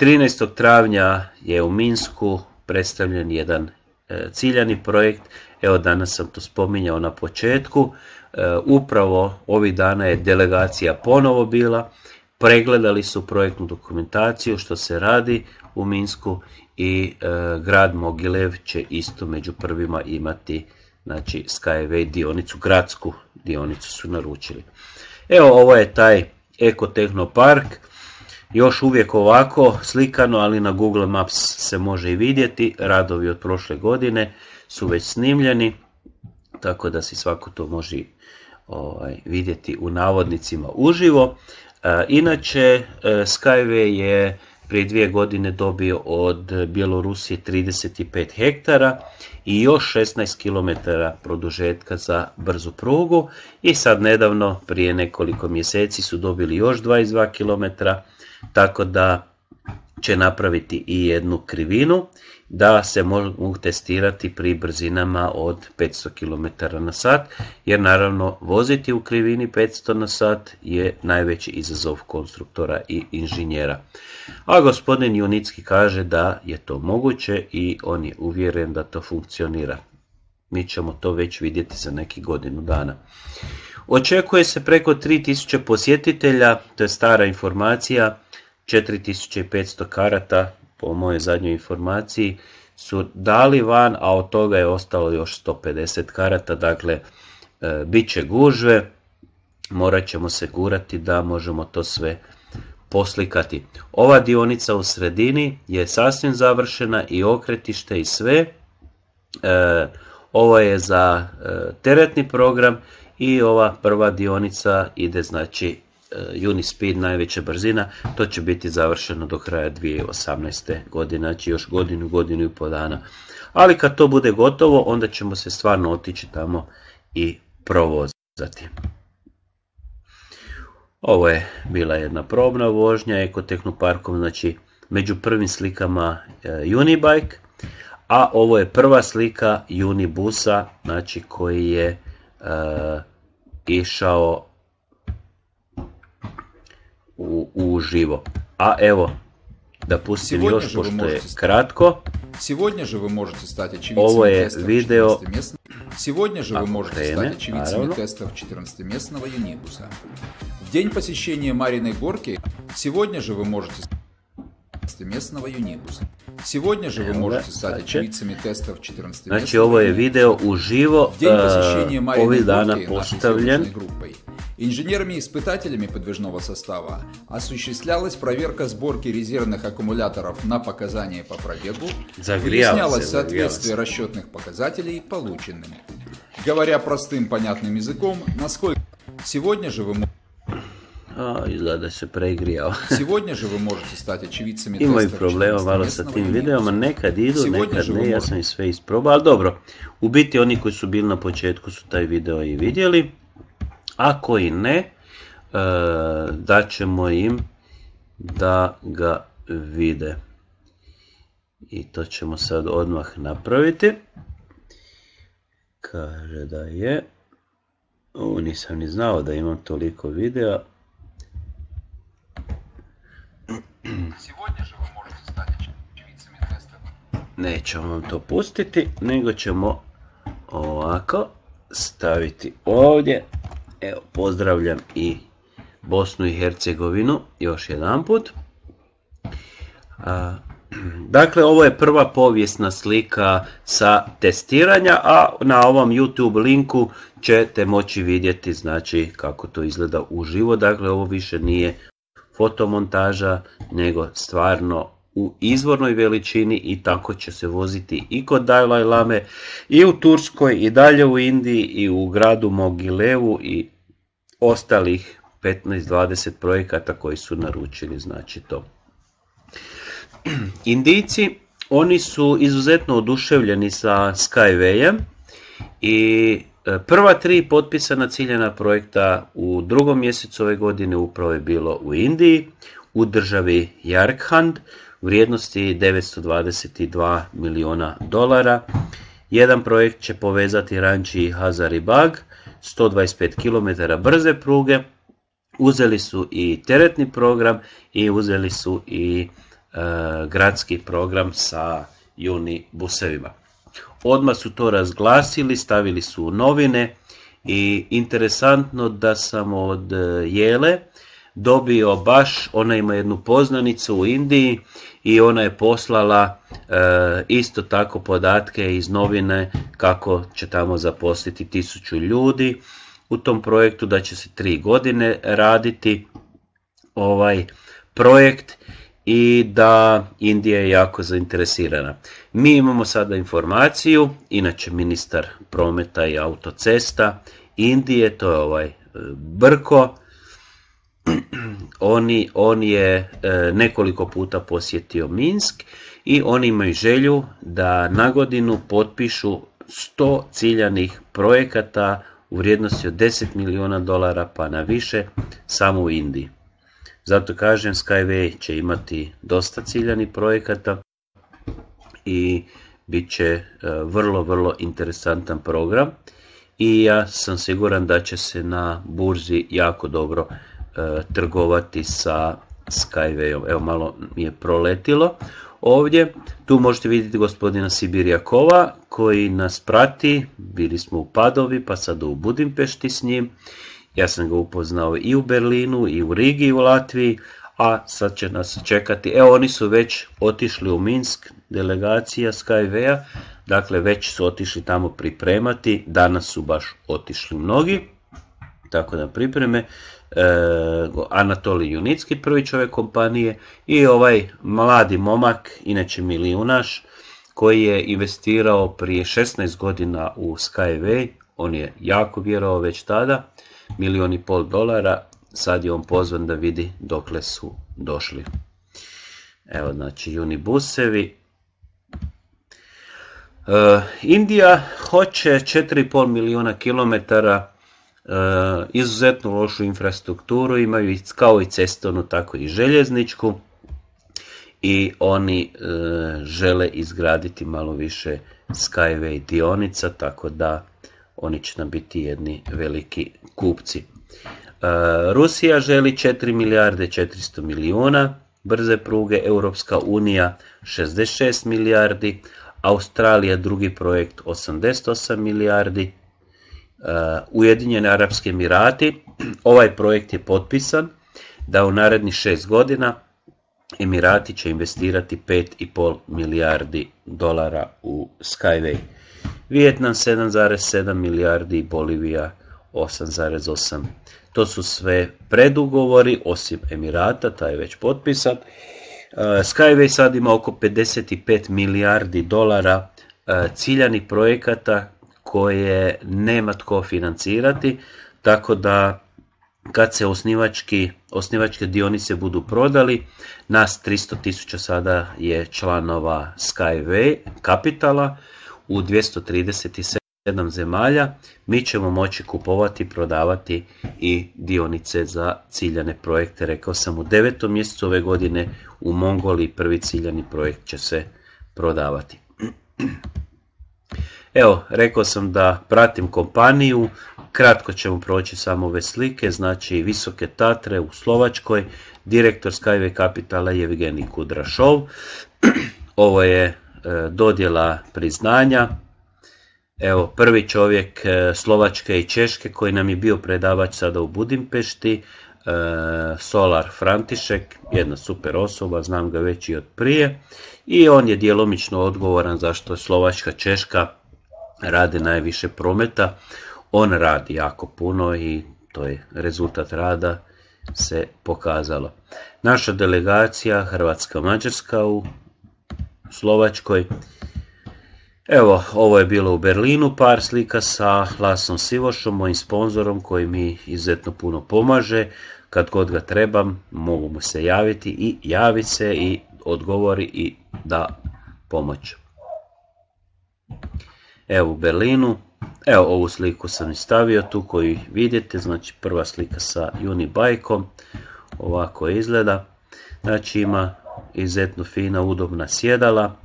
13. E, travnja je u Minsku predstavljen jedan e, ciljani projekt. Evo danas sam to spominjao na početku. E, upravo ovih dana je delegacija ponovo bila. Pregledali su projektnu dokumentaciju što se radi u Minsku i grad Mogilev će isto među prvima imati znači Skyway dionicu, gradsku dionicu su naručili. Evo ovo je taj Eko park. još uvijek ovako slikano, ali na Google Maps se može i vidjeti, radovi od prošle godine su već snimljeni, tako da si svako to može ovaj, vidjeti u navodnicima uživo. E, inače, e, Skyway je prije dvije godine dobio od Bjelorusije 35 hektara i još 16 km produžetka za brzu prugu i sad nedavno prije nekoliko mjeseci su dobili još 22 km tako da će napraviti i jednu krivinu da se mogu testirati pri brzinama od 500 km na sat, jer naravno voziti u krivini 500 na sat je najveći izazov konstruktora i inženjera. A gospodin Junicki kaže da je to moguće i on je uvjeren da to funkcionira. Mi ćemo to već vidjeti za neki godinu dana. Očekuje se preko 3000 posjetitelja, to je stara informacija, 4500 karata, po mojoj zadnjoj informaciji, su dali van, a od toga je ostalo još 150 karata, dakle, e, bit će gužve, morat ćemo se gurati da možemo to sve poslikati. Ova dionica u sredini je sasvim završena i okretište i sve. E, ovo je za e, teretni program i ova prva dionica ide znači Eh, speed najveća brzina, to će biti završeno do kraja 2018. godine, znači još godinu, godinu i pol dana. Ali kad to bude gotovo, onda ćemo se stvarno otići tamo i provozati. Ovo je bila jedna probna vožnja Parkov, znači među prvim slikama eh, Unibike, a ovo je prva slika Unibusa, znači koji je eh, išao u, uživo. A evo, Допустим, Сегодня još, pošto je stati... kratko. Сегодня же вы можете стать очевидцем Ovo je теста video... 14 Сегодня же вы а можете стать очевидцем тестов 14-местного Юникуса. В день посещения Мариной горки, сегодня же вы можете стать местного Юникуса. Сегодня же вы можете стать очевидцами тестов 14 местного Znači, ovo je video uživo, uh, ovih dana postavljen. Группой. Инженерами-испытателями подвижного состава осуществлялась проверка сборки резервных аккумуляторов на показания по пробегу, загрелся, выяснялось соответствие расчетных показателей полученным. Говоря простым понятным языком, насколько сегодня же вы Ой, Lada, se preigreo. Сегодня же вы можете стать очевидцами и problema malo sa tim videoma, видео, idu, nekad ne, ja sam ih sve isprobao, ali dobro. U biti oni koji su bili na početku su taj video i vidjeli. Ako i ne, e, daćemo im da ga vide. I to ćemo sad odmah napraviti. Kaže da je. nisam ni znao da imam toliko videa. Nećemo vam to pustiti, nego ćemo ovako staviti ovdje Evo, pozdravljam i Bosnu i Hercegovinu još jedan put. dakle, ovo je prva povijesna slika sa testiranja, a na ovom YouTube linku ćete moći vidjeti znači, kako to izgleda uživo. Dakle, ovo više nije fotomontaža, nego stvarno u izvornoj veličini i tako će se voziti i kod Dalai Lame i u Turskoj i dalje u Indiji i u gradu Mogilevu i ostalih 15-20 projekata koji su naručili znači to. Indijci, oni su izuzetno oduševljeni sa Skyway-em i e, prva tri potpisana ciljena projekta u drugom mjesecu ove godine upravo je bilo u Indiji, u državi Jarkhand, vrijednosti 922 miliona dolara. Jedan projekt će povezati Ranči i Hazaribag, 125 km brze pruge, uzeli su i teretni program i uzeli su i e, gradski program sa juni busevima. Odmah su to razglasili, stavili su novine i interesantno da sam od e, Jele dobio baš, ona ima jednu poznanicu u Indiji i ona je poslala e, isto tako podatke iz novine kako će tamo zaposliti tisuću ljudi u tom projektu da će se tri godine raditi ovaj projekt i da Indija je jako zainteresirana. Mi imamo sada informaciju, inače ministar prometa i autocesta Indije, to je ovaj e, Brko, oni, on je e, nekoliko puta posjetio Minsk i oni imaju želju da na godinu potpišu 100 ciljanih projekata u vrijednosti od 10 milijuna dolara pa na više samo u Indiji. Zato kažem Skyway će imati dosta ciljanih projekata i bit će e, vrlo, vrlo interesantan program i ja sam siguran da će se na burzi jako dobro Eh, trgovati sa Skywayom. Evo malo mi je proletilo ovdje. Tu možete vidjeti gospodina Sibirijakova koji nas prati. Bili smo u Padovi pa sad u Budimpešti s njim. Ja sam ga upoznao i u Berlinu i u Rigi i u Latviji. A sad će nas čekati. Evo oni su već otišli u Minsk, delegacija Skyway-a Dakle već su otišli tamo pripremati. Danas su baš otišli mnogi. Tako da pripreme E, Anatoli Junicki, prvi čovjek kompanije i ovaj mladi momak, inače milijunaš, koji je investirao prije 16 godina u Skyway, on je jako vjerovao već tada, milijon i pol dolara, sad je on pozvan da vidi dokle su došli. Evo znači Unibusevi. E, Indija hoće 4,5 milijuna kilometara E, izuzetno lošu infrastrukturu, imaju kao i cestovnu, tako i željezničku i oni e, žele izgraditi malo više Skyway dionica, tako da oni će nam biti jedni veliki kupci. E, Rusija želi 4 milijarde 400 milijuna, brze pruge, Europska unija 66 milijardi, Australija drugi projekt 88 milijardi, Uh, Ujedinjene Arapski Emirati. Ovaj projekt je potpisan da u narednih šest godina Emirati će investirati 5,5 milijardi dolara u Skyway. Vijetnam 7,7 milijardi i Bolivija 8,8. To su sve predugovori, osim Emirata, taj je već potpisan. Uh, Skyway sad ima oko 55 milijardi dolara uh, ciljanih projekata koje nema tko financirati, tako da kad se osnivački, osnivačke dionice budu prodali, nas 300.000 sada je članova Skyway kapitala u 237 zemalja, mi ćemo moći kupovati, prodavati i dionice za ciljane projekte. Rekao sam u devetom mjesecu ove godine u Mongoliji prvi ciljani projekt će se prodavati. Evo, rekao sam da pratim kompaniju, kratko ćemo proći samo ove slike, znači Visoke Tatre u Slovačkoj, direktor Skyway Kapitala je Evgenij Kudrašov. Ovo je e, dodjela priznanja. Evo, prvi čovjek e, Slovačke i Češke koji nam je bio predavač sada u Budimpešti, e, Solar František, jedna super osoba, znam ga već i od prije. I on je djelomično odgovoran zašto Slovačka Češka rade najviše prometa. On radi jako puno i to je rezultat rada se pokazalo. Naša delegacija Hrvatska-Mađarska u Slovačkoj. Evo, ovo je bilo u Berlinu par slika sa Lasom Sivošom, mojim sponzorom koji mi izuzetno puno pomaže. Kad god ga trebam, mogu mu se javiti i javi se i odgovori i da pomoć evo u Berlinu, evo ovu sliku sam i stavio tu koju vidite, znači prva slika sa Unibike-om, ovako izgleda, znači ima izuzetno fina udobna sjedala,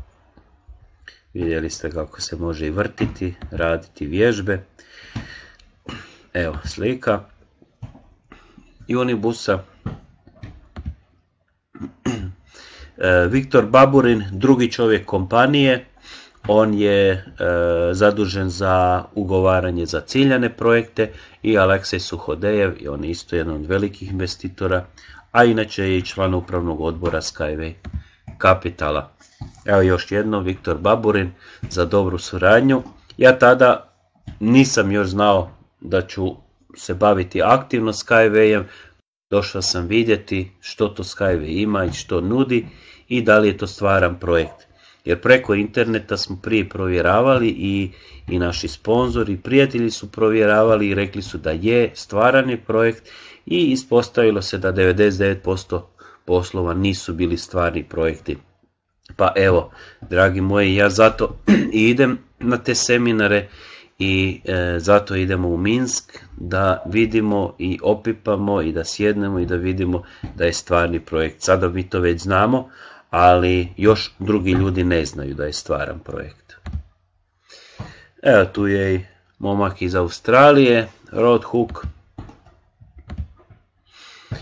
vidjeli ste kako se može i vrtiti, raditi vježbe, evo slika Unibusa, e, Viktor Baburin, drugi čovjek kompanije, on je e, zadužen za ugovaranje za ciljane projekte i Aleksej Suhodejev i on je isto jedan od velikih investitora, a inače je i član upravnog odbora Skyway Capitala. Evo još jednom, Viktor Baburin za dobru suradnju. Ja tada nisam još znao da ću se baviti aktivno Skywayem, došao sam vidjeti što to Skyway ima i što nudi i da li je to stvaran projekt jer preko interneta smo prije provjeravali i, i naši sponzori prijatelji su provjeravali i rekli su da je stvaran je projekt i ispostavilo se da 99% poslova nisu bili stvarni projekti. Pa evo, dragi moji, ja zato i idem na te seminare i e, zato idemo u Minsk da vidimo i opipamo i da sjednemo i da vidimo da je stvarni projekt. Sada mi to već znamo, ali još drugi ljudi ne znaju da je stvaran projekt. Evo tu je i momak iz Australije, Rod Hook. E,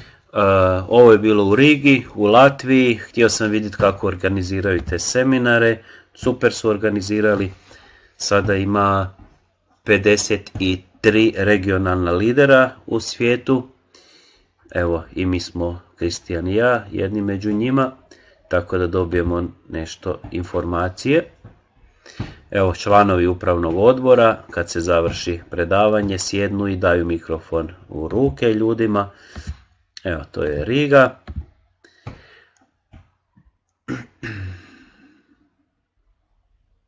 ovo je bilo u Rigi, u Latviji, htio sam vidjeti kako organiziraju te seminare, super su organizirali, sada ima 53 regionalna lidera u svijetu, evo i mi smo, Kristijan i ja, jedni među njima tako da dobijemo nešto informacije. Evo članovi upravnog odbora kad se završi predavanje sjednu i daju mikrofon u ruke ljudima. Evo to je Riga.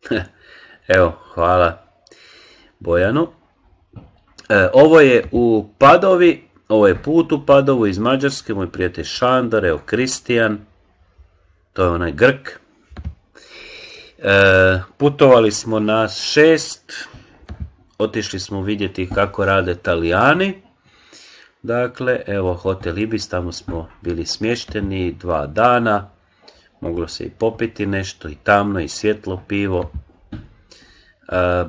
Evo, hvala Bojanu. E, ovo je u Padovi, ovo je put u Padovu iz Mađarske, moj prijatelj Šandar, evo Kristijan to je onaj Grk. E, putovali smo na šest, otišli smo vidjeti kako rade Italijani. Dakle, evo Hotel Ibis, tamo smo bili smješteni dva dana, moglo se i popiti nešto, i tamno, i svjetlo pivo. E,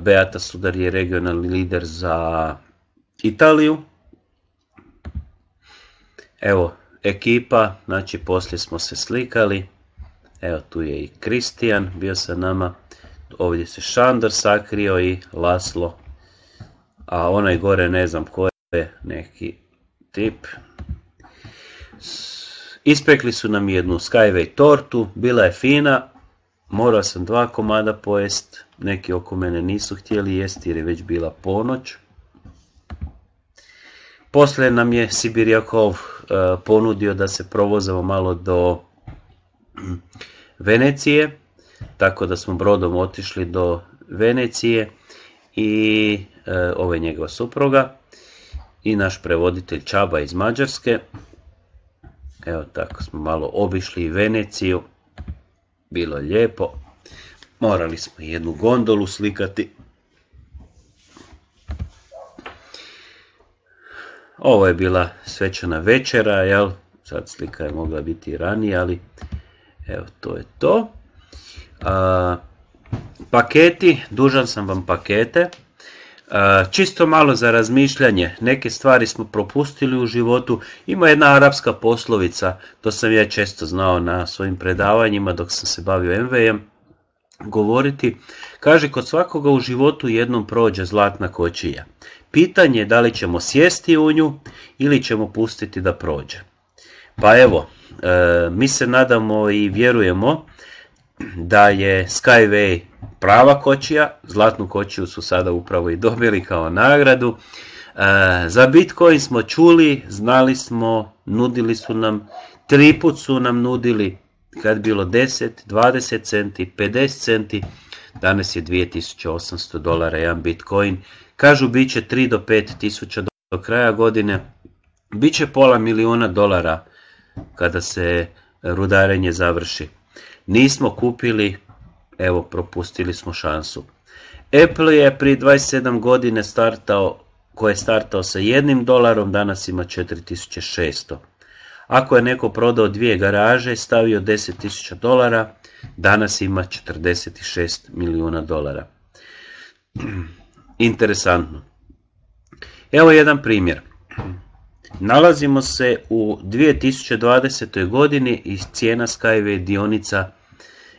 Beata Sudar je regionalni lider za Italiju. Evo, ekipa, znači poslije smo se slikali. Evo tu je i Kristijan bio sa nama. Ovdje se Šandar sakrio i Laslo. A onaj gore ne znam ko je neki tip. Ispekli su nam jednu Skyway tortu, bila je fina, morao sam dva komada pojest, neki oko mene nisu htjeli jesti jer je već bila ponoć. Poslije nam je Sibirjakov e, ponudio da se provozamo malo do Venecije, tako da smo brodom otišli do Venecije i e, ovo je njegova supruga i naš prevoditelj Čaba iz Mađarske. Evo tako smo malo obišli Veneciju, bilo je lijepo. Morali smo jednu gondolu slikati. Ovo je bila svečana večera, jel? Sad slika je mogla biti i ranije, ali Evo, to je to. paketi, dužan sam vam pakete. čisto malo za razmišljanje, neke stvari smo propustili u životu. Ima jedna arapska poslovica, to sam ja često znao na svojim predavanjima dok sam se bavio MVM govoriti. Kaže, kod svakoga u životu jednom prođe zlatna kočija. Pitanje je da li ćemo sjesti u nju ili ćemo pustiti da prođe. Pa evo, e, mi se nadamo i vjerujemo da je Skyway prava kočija, zlatnu kočiju su sada upravo i dobili kao nagradu. E, za Bitcoin smo čuli, znali smo, nudili su nam, tri put su nam nudili kad bilo 10, 20 centi, 50 centi, danas je 2800 dolara jedan Bitcoin. Kažu bit će 3 do 5 tisuća do kraja godine, bit će pola milijuna dolara kada se rudarenje završi. Nismo kupili, evo propustili smo šansu. Apple je pri 27 godine startao, koji je startao sa jednim dolarom, danas ima 4600. Ako je neko prodao dvije garaže i stavio 10.000 dolara, danas ima 46 milijuna dolara. Interesantno. Evo jedan primjer. Nalazimo se u 2020. godini i cijena Skyway dionica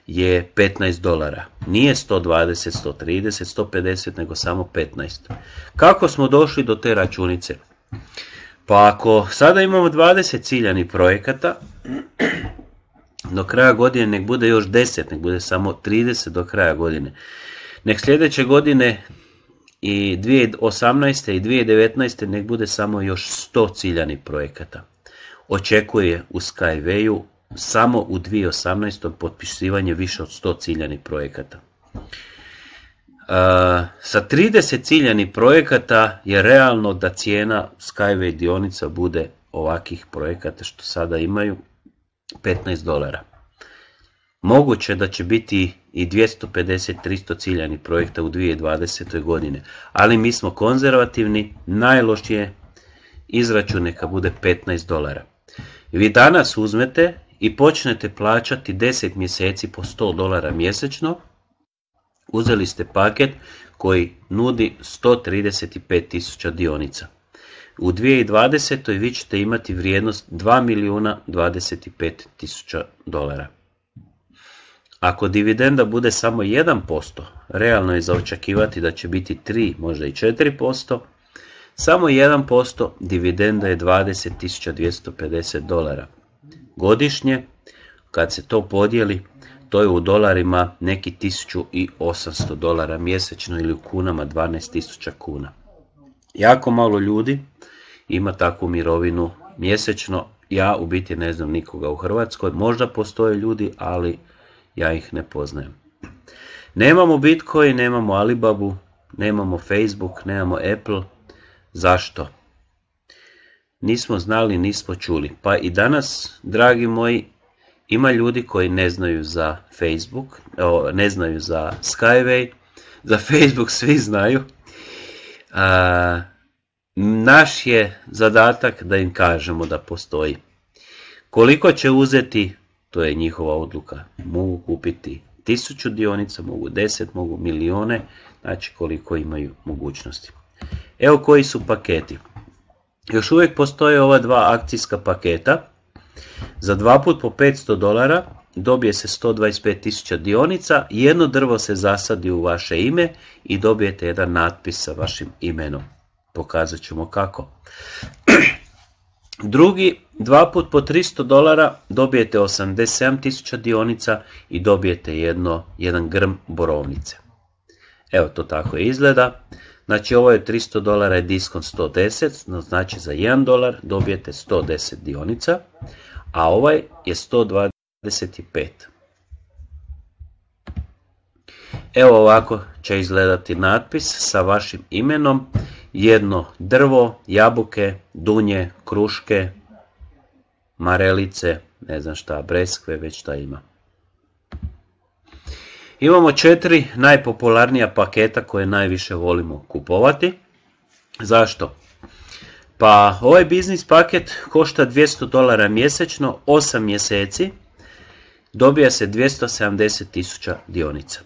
je 15 dolara. Nije 120, 130, 150, nego samo 15. Kako smo došli do te računice? Pa ako sada imamo 20 ciljani projekata, do kraja godine nek bude još 10, nek bude samo 30 do kraja godine. Nek sljedeće godine i 2018. i 2019. nek bude samo još 100 ciljanih projekata. Očekuje u Skywayu samo u 2018. potpisivanje više od 100 ciljanih projekata. E, sa 30 ciljanih projekata je realno da cijena Skyway dionica bude ovakih projekata što sada imaju 15 dolara. Moguće da će biti i 250-300 ciljanih projekta u 2020. godine. Ali mi smo konzervativni, najlošije izračun neka bude 15 dolara. Vi danas uzmete i počnete plaćati 10 mjeseci po 100 dolara mjesečno. Uzeli ste paket koji nudi 135.000 dionica. U 2020. vi ćete imati vrijednost 2 dolara. Ako dividenda bude samo 1%, realno je zaočekivati da će biti 3, možda i 4%, samo 1% dividenda je 20.250 dolara. Godišnje, kad se to podijeli, to je u dolarima neki 1800 dolara mjesečno ili u kunama 12.000 kuna. Jako malo ljudi ima takvu mirovinu mjesečno. Ja u biti ne znam nikoga u Hrvatskoj. Možda postoje ljudi, ali ja ih ne poznajem. Nemamo Bitcoin, nemamo Alibabu, nemamo Facebook, nemamo Apple. Zašto? Nismo znali, nismo čuli. Pa i danas, dragi moji, ima ljudi koji ne znaju za Facebook, ne znaju za Skyway, za Facebook svi znaju. naš je zadatak da im kažemo da postoji. Koliko će uzeti to je njihova odluka. Mogu kupiti tisuću dionica, mogu deset, mogu milijone. znači koliko imaju mogućnosti. Evo koji su paketi. Još uvijek postoje ova dva akcijska paketa. Za dva put po 500 dolara dobije se tisuća dionica, jedno drvo se zasadi u vaše ime i dobijete jedan natpis sa vašim imenom. Pokazat ćemo kako. Drugi dva put po 300 dolara dobijete 87.000 dionica i dobijete jedno, jedan grm borovnice. Evo to tako izgleda. Znači ovo je 300 dolara je diskon 110, znači za 1 dolar dobijete 110 dionica, a ovaj je 125. Evo ovako će izgledati natpis sa vašim imenom, jedno drvo, jabuke, dunje, kruške, marelice, ne znam šta, breskve, već šta ima. Imamo četiri najpopularnija paketa koje najviše volimo kupovati. Zašto? Pa ovaj biznis paket košta 200 dolara mjesečno, 8 mjeseci, dobija se 270 tisuća dionica.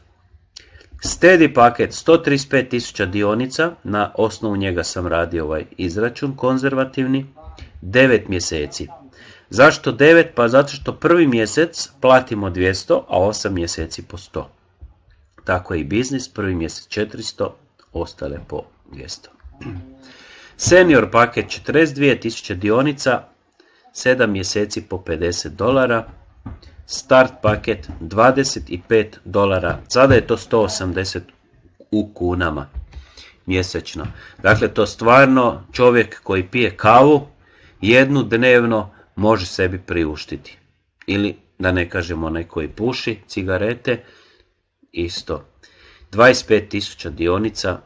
Steady paket 135 tisuća dionica, na osnovu njega sam radio ovaj izračun konzervativni, 9 mjeseci. Zašto 9? Pa zato što prvi mjesec platimo 200, a 8 mjeseci po 100. Tako je i biznis, prvi mjesec 400, ostale po 200. Senior paket 42.000 dionica, 7 mjeseci po 50 dolara. Start paket 25 dolara, sada je to 180 u kunama mjesečno. Dakle, to stvarno čovjek koji pije kavu jednu dnevno može sebi priuštiti. Ili, da ne kažemo, onaj koji puši cigarete, isto. 25.000 dionica,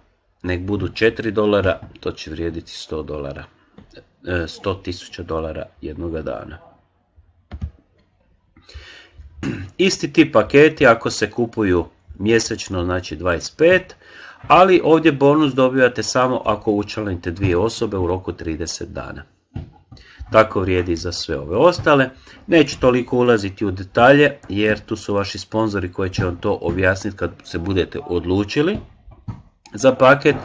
nek budu 4 dolara, to će vrijediti 100 dolara. 100.000 e, dolara jednoga dana. Isti ti paketi ako se kupuju mjesečno, znači 25, ali ovdje bonus dobivate samo ako učlanite dvije osobe u roku 30 dana. Tako vrijedi za sve ove ostale. Neću toliko ulaziti u detalje jer tu su vaši sponzori koji će vam to objasniti kad se budete odlučili za paket.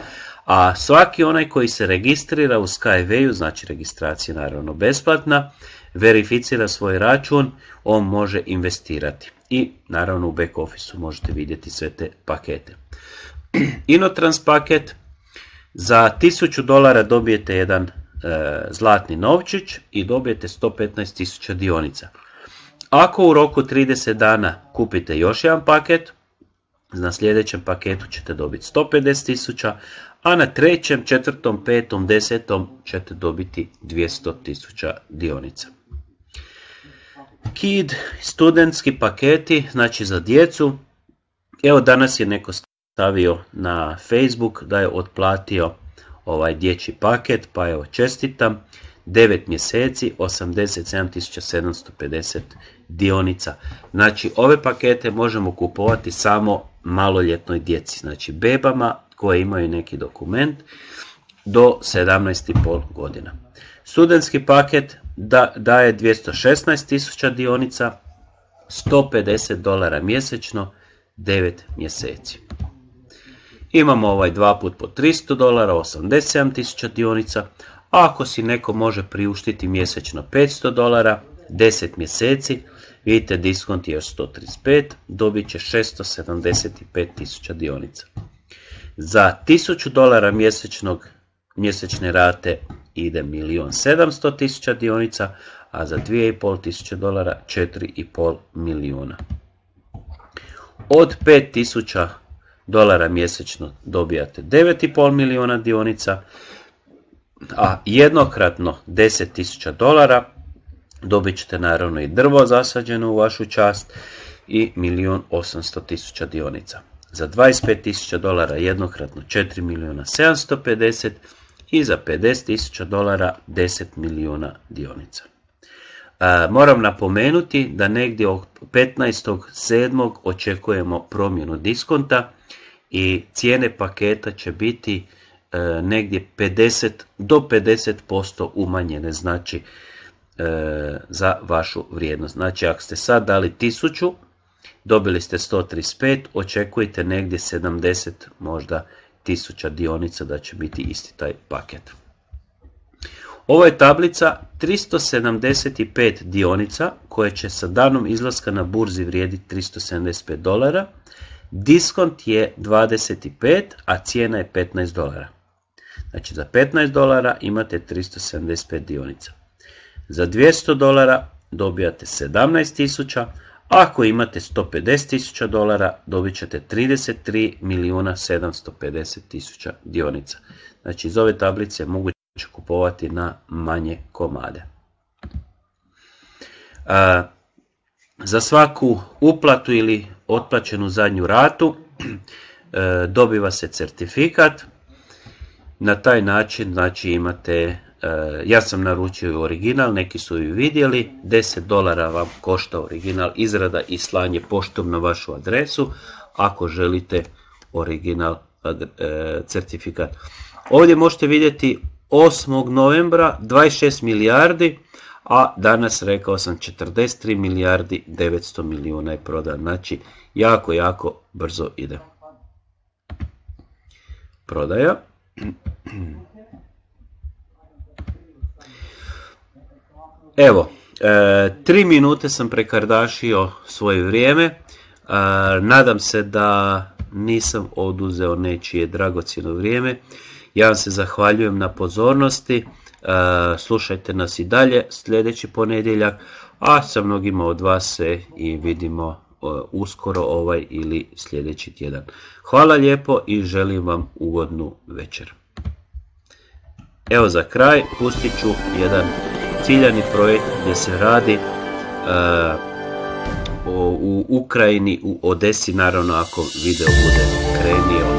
A svaki onaj koji se registrira u skyway znači registracija naravno besplatna, verificira svoj račun, on može investirati. I naravno u back officeu možete vidjeti sve te pakete. Inotrans paket, za 1000 dolara dobijete jedan E, zlatni novčić i dobijete 115.000 dionica. Ako u roku 30 dana kupite još jedan paket, na sljedećem paketu ćete dobiti 150.000, a na trećem, četvrtom, petom, desetom ćete dobiti 200.000 dionica. KID, studentski paketi, znači za djecu. Evo danas je neko stavio na Facebook da je otplatio ovaj dječji paket, pa evo čestitam. 9 mjeseci 87.750 dionica. Znači ove pakete možemo kupovati samo maloljetnoj djeci, znači bebama koje imaju neki dokument do 17,5 godina. Studentski paket daje 216.000 dionica, 150 dolara mjesečno, 9 mjeseci. Imamo ovaj dva put po 300 dolara, 87 tisuća dionica. ako si neko može priuštiti mjesečno 500 dolara, 10 mjeseci, vidite diskont je 135, dobit će 675 dionica. Za 1000 dolara mjesečnog, mjesečne rate ide 1.700.000 dionica, a za 2.500 dolara 4,5 milijuna. Od 5000 dolara mjesečno dobijate 9,5 milijuna dionica, a jednokratno 10.000 dolara dobit ćete naravno i drvo zasađeno u vašu čast i 1.800.000 dionica. Za 25.000 dolara jednokratno 4.750.000 i za 50.000 dolara 10 milijuna dionica. Moram napomenuti da negdje 15.7. očekujemo promjenu diskonta i cijene paketa će biti e, negdje 50 do 50% umanjene znači e, za vašu vrijednost. Znači ako ste sad dali 1000, dobili ste 135, očekujete negdje 70 možda 1000 dionica da će biti isti taj paket. Ovo je tablica 375 dionica koje će sa danom izlaska na burzi vrijediti 375 dolara. Diskont je 25, a cijena je 15 dolara. Znači za 15 dolara imate 375 dionica. Za 200 dolara dobijate 17.000, ako imate 150.000 dolara dobit ćete 33 milijuna tisuća dionica. Znači iz ove tablice moguće kupovati na manje komade. za svaku uplatu ili otplaćenu zadnju ratu, e, dobiva se certifikat, na taj način znači imate, e, ja sam naručio original, neki su ju vidjeli, 10 dolara vam košta original, izrada i slanje poštom na vašu adresu, ako želite original e, certifikat. Ovdje možete vidjeti 8. novembra 26 milijardi, a danas rekao sam 43 milijardi 900 milijuna je prodan. Znači, jako, jako brzo ide. Prodaja. Evo, 3 e, minute sam prekardašio svoje vrijeme. E, nadam se da nisam oduzeo nečije dragocjeno vrijeme. Ja vam se zahvaljujem na pozornosti. E, slušajte nas i dalje sljedeći ponedjeljak, a sa mnogima od vas se i vidimo e, uskoro ovaj ili sljedeći tjedan. Hvala lijepo i želim vam ugodnu večer. Evo za kraj pustit ću jedan ciljani projekt gdje se radi e, u Ukrajini, u Odesi naravno ako video bude krenio